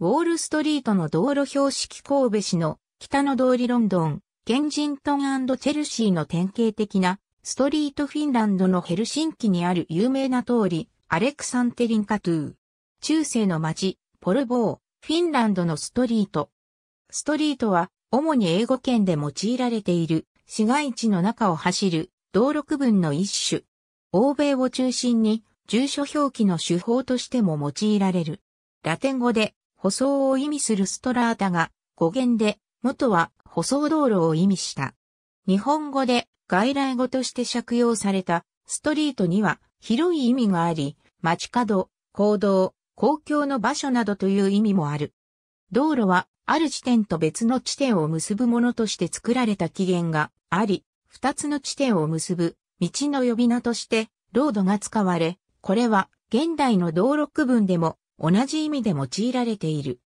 ウォールストリートの道路標識神戸市の北の通りロンドン、ケンジントンチェルシーの典型的なストリートフィンランドのヘルシンキにある有名な通り、アレクサンテリンカトゥー。中世の町、ポルボー、フィンランドのストリート。ストリートは主に英語圏で用いられている市街地の中を走る道路区分の一種。欧米を中心に住所表記の手法としても用いられる。ラテン語で舗装を意味するストラータが語源で、元は舗装道路を意味した。日本語で外来語として借用されたストリートには広い意味があり、街角、行動、公共の場所などという意味もある。道路はある地点と別の地点を結ぶものとして作られた起源があり、二つの地点を結ぶ道の呼び名としてロードが使われ、これは現代の道路区分でも同じ意味で用いられている。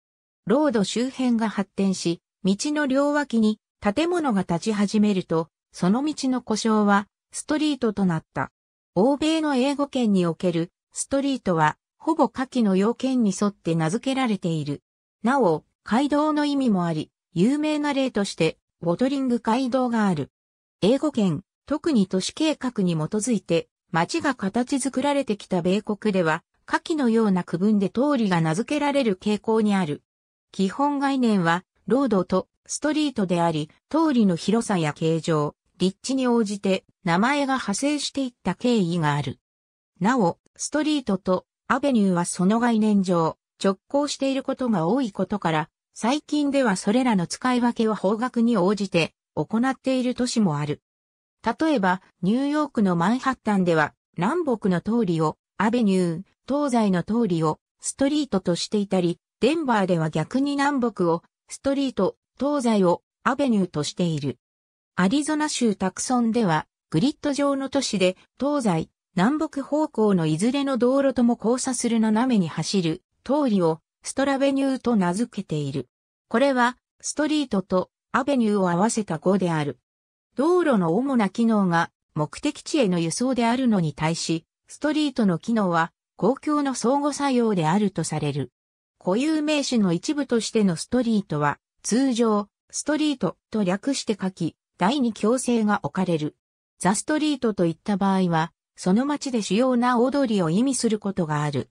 ロード周辺が発展し、道の両脇に建物が立ち始めると、その道の故障はストリートとなった。欧米の英語圏におけるストリートはほぼ下記の要件に沿って名付けられている。なお、街道の意味もあり、有名な例としてウォトリング街道がある。英語圏、特に都市計画に基づいて街が形作られてきた米国では、下記のような区分で通りが名付けられる傾向にある。基本概念は、ロードとストリートであり、通りの広さや形状、立地に応じて名前が派生していった経緯がある。なお、ストリートとアベニューはその概念上、直行していることが多いことから、最近ではそれらの使い分けは方角に応じて行っている都市もある。例えば、ニューヨークのマンハッタンでは、南北の通りをアベニュー、東西の通りをストリートとしていたり、デンバーでは逆に南北をストリート、東西をアベニューとしている。アリゾナ州タクソンではグリッド上の都市で東西、南北方向のいずれの道路とも交差する斜めに走る通りをストラベニューと名付けている。これはストリートとアベニューを合わせた語である。道路の主な機能が目的地への輸送であるのに対し、ストリートの機能は公共の相互作用であるとされる。固有名詞の一部としてのストリートは、通常、ストリートと略して書き、第二強制が置かれる。ザ・ストリートといった場合は、その街で主要な大通りを意味することがある。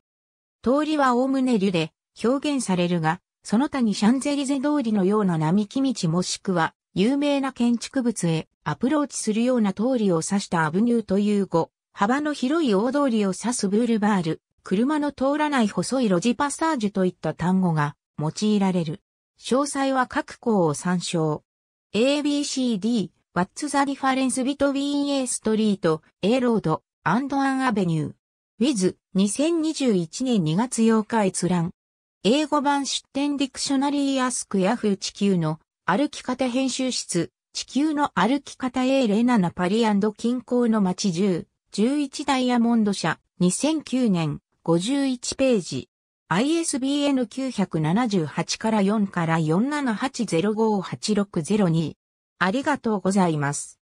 通りはおおむね流で表現されるが、その他にシャンゼリゼ通りのような並木道もしくは、有名な建築物へアプローチするような通りを指したアブニューという語、幅の広い大通りを指すブールバール、車の通らない細い路地パサージュといった単語が用いられる。詳細は各項を参照。ABCD、What's the difference between A Street, A Road, and an Avenue? With 2021年2月8日閲覧。英語版出典ディクショナリーアスクヤフー地球の歩き方編集室、地球の歩き方 A07 パリ近郊の街10。11ダイヤモンド社、2009年、51ページ。ISBN 978から4から4 7 8 0 5 8 6 0 2ありがとうございます。